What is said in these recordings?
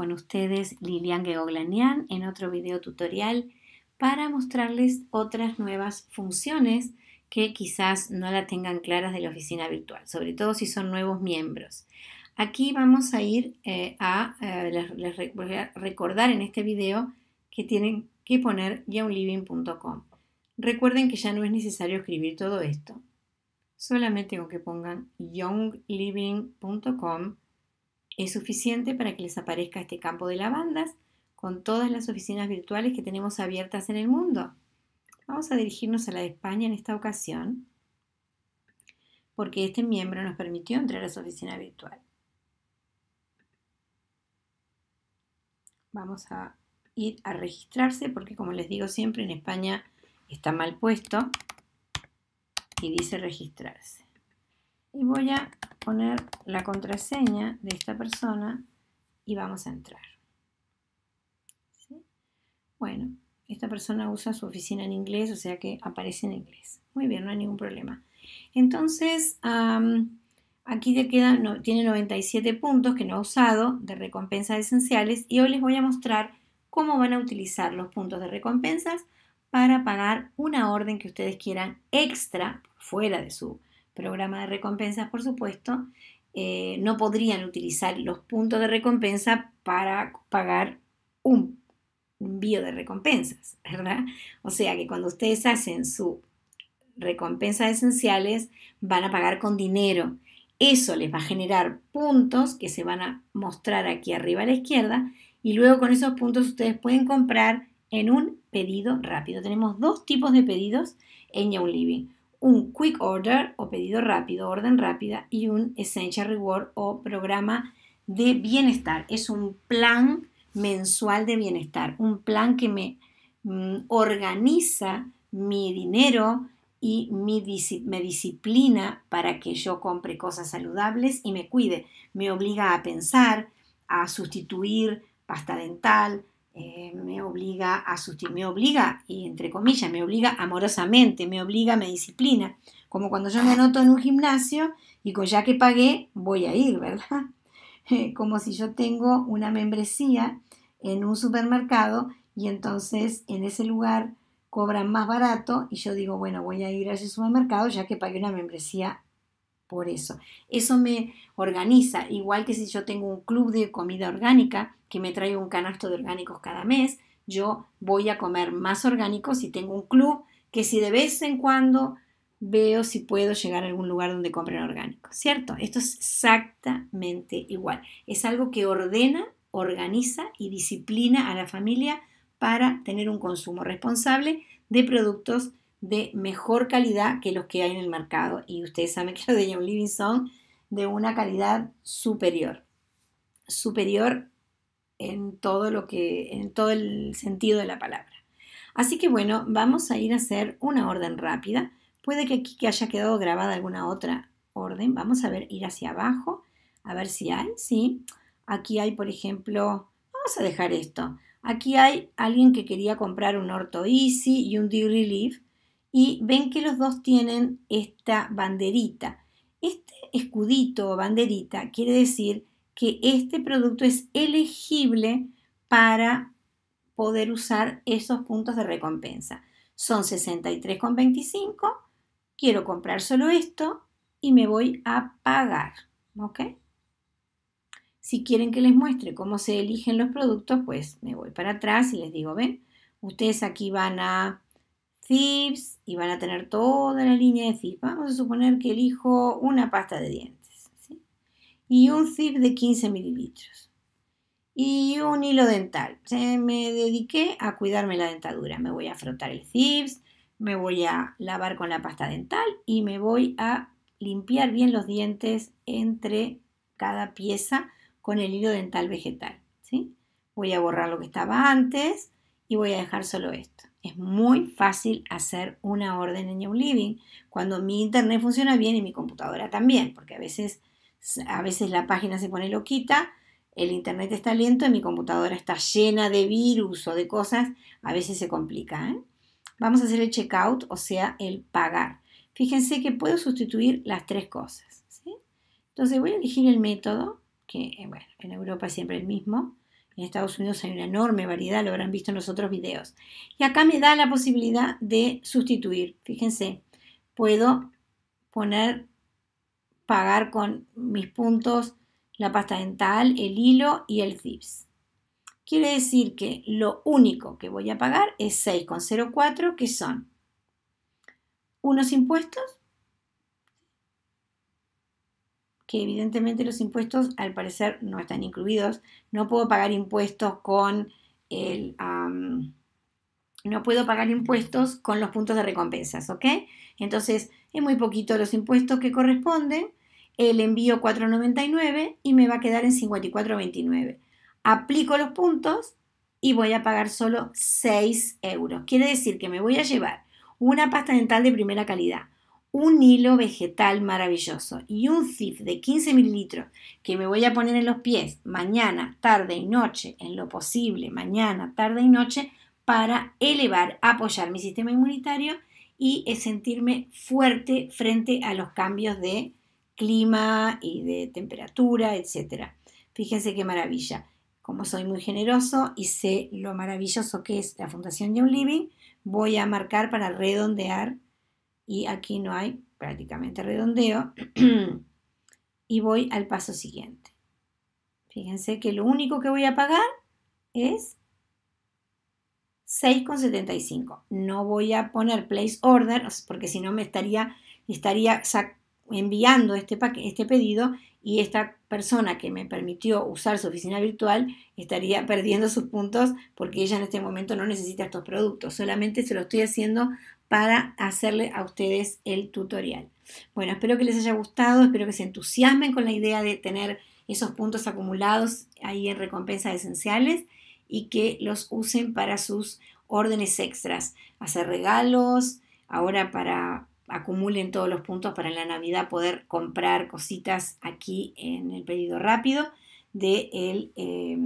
con ustedes Lilian Geoglanian en otro video tutorial para mostrarles otras nuevas funciones que quizás no la tengan claras de la oficina virtual, sobre todo si son nuevos miembros. Aquí vamos a ir eh, a, eh, a recordar en este video que tienen que poner youngliving.com. Recuerden que ya no es necesario escribir todo esto. Solamente con que pongan youngliving.com es suficiente para que les aparezca este campo de lavandas con todas las oficinas virtuales que tenemos abiertas en el mundo. Vamos a dirigirnos a la de España en esta ocasión porque este miembro nos permitió entrar a su oficina virtual. Vamos a ir a registrarse porque como les digo siempre en España está mal puesto y dice registrarse y voy a poner la contraseña de esta persona y vamos a entrar. Bueno, esta persona usa su oficina en inglés, o sea que aparece en inglés. Muy bien, no hay ningún problema. Entonces, aquí te queda, no, tiene 97 puntos que no ha usado de recompensas esenciales y hoy les voy a mostrar cómo van a utilizar los puntos de recompensas para pagar una orden que ustedes quieran extra, fuera de su programa de recompensas, por supuesto, eh, no podrían utilizar los puntos de recompensa para pagar un envío de recompensas, ¿verdad? O sea que cuando ustedes hacen su recompensa esenciales, van a pagar con dinero. Eso les va a generar puntos que se van a mostrar aquí arriba a la izquierda y luego con esos puntos ustedes pueden comprar en un pedido rápido. Tenemos dos tipos de pedidos en Young Living un Quick Order o pedido rápido, orden rápida, y un Essential Reward o programa de bienestar. Es un plan mensual de bienestar, un plan que me mm, organiza mi dinero y me disciplina para que yo compre cosas saludables y me cuide. Me obliga a pensar, a sustituir pasta dental, eh, me obliga a sustituir, me obliga, y entre comillas, me obliga amorosamente, me obliga, me disciplina. Como cuando yo me anoto en un gimnasio y con ya que pagué, voy a ir, ¿verdad? Como si yo tengo una membresía en un supermercado y entonces en ese lugar cobran más barato y yo digo, bueno, voy a ir a ese supermercado ya que pagué una membresía por eso. Eso me organiza, igual que si yo tengo un club de comida orgánica que me trae un canasto de orgánicos cada mes, yo voy a comer más orgánicos y tengo un club que si de vez en cuando veo si puedo llegar a algún lugar donde compren orgánicos, ¿cierto? Esto es exactamente igual. Es algo que ordena, organiza y disciplina a la familia para tener un consumo responsable de productos de mejor calidad que los que hay en el mercado. Y ustedes saben que los de Young Living son de una calidad superior. Superior en todo lo que, en todo el sentido de la palabra. Así que bueno, vamos a ir a hacer una orden rápida. Puede que aquí haya quedado grabada alguna otra orden. Vamos a ver, ir hacia abajo, a ver si hay, sí. Aquí hay, por ejemplo, vamos a dejar esto. Aquí hay alguien que quería comprar un Orto Easy y un dew Relief y ven que los dos tienen esta banderita. Este escudito o banderita quiere decir que este producto es elegible para poder usar esos puntos de recompensa. Son 63,25, quiero comprar solo esto y me voy a pagar. ¿Ok? Si quieren que les muestre cómo se eligen los productos, pues me voy para atrás y les digo, ven, ustedes aquí van a y van a tener toda la línea de Zips. Vamos a suponer que elijo una pasta de dientes y un ZIP de 15 mililitros y un hilo dental. me dediqué a cuidarme la dentadura. Me voy a frotar el zip me voy a lavar con la pasta dental y me voy a limpiar bien los dientes entre cada pieza con el hilo dental vegetal. Voy a borrar lo que estaba antes y voy a dejar solo esto. Es muy fácil hacer una orden en New Living cuando mi internet funciona bien y mi computadora también, porque a veces, a veces la página se pone loquita, el internet está lento y mi computadora está llena de virus o de cosas, a veces se complica. ¿eh? Vamos a hacer el checkout, o sea, el pagar. Fíjense que puedo sustituir las tres cosas. Entonces voy a elegir el método, que eh, en Europa es siempre el mismo. En Estados Unidos hay una enorme variedad, lo habrán visto en los otros videos. Y acá me da la posibilidad de sustituir. Fíjense, puedo poner, pagar con mis puntos la pasta dental, el hilo y el zips. Quiere decir que lo único que voy a pagar es 6,04, que son unos impuestos que evidentemente los impuestos al parecer no están incluidos. No puedo pagar impuestos con el... no puedo pagar impuestos con los puntos de recompensas, ¿ok? Entonces es muy poquito los impuestos que corresponden. El envío 4.99 y me va a quedar en 54.29. Aplico los puntos y voy a pagar solo 6 euros. Quiere decir que me voy a llevar una pasta dental de primera calidad, un hilo vegetal maravilloso y un zip de 15 mililitros que me voy a poner en los pies mañana, tarde y noche, en lo posible, mañana, tarde y noche, para elevar, apoyar mi sistema inmunitario y sentirme fuerte frente a los cambios de clima y de temperatura, etc. Fíjense qué maravilla. Como soy muy generoso y sé lo maravilloso que es la Fundación Young Living, voy a marcar para redondear y aquí no hay prácticamente redondeo y voy al paso siguiente. Fíjense que lo único que voy a pagar es 6,75. No voy a poner place order porque si no me estaría, estaría enviando este, este pedido y esta persona que me permitió usar su oficina virtual estaría perdiendo sus puntos porque ella en este momento no necesita estos productos. Solamente se lo estoy haciendo para hacerle a ustedes el tutorial. Bueno, espero que les haya gustado, espero que se entusiasmen con la idea de tener esos puntos acumulados ahí en recompensas esenciales y que los usen para sus órdenes extras, hacer regalos, ahora para acumulen todos los puntos para en la Navidad poder comprar cositas aquí en el pedido rápido de el, eh,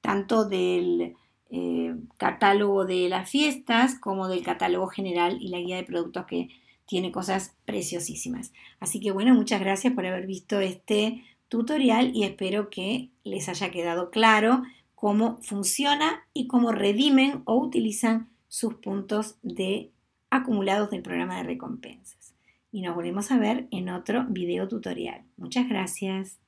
tanto del eh, catálogo de las fiestas como del catálogo general y la guía de productos que tiene cosas preciosísimas. Así que bueno, muchas gracias por haber visto este tutorial y espero que les haya quedado claro cómo funciona y cómo redimen o utilizan sus puntos de acumulados del programa de recompensas. Y nos volvemos a ver en otro video tutorial. Muchas gracias.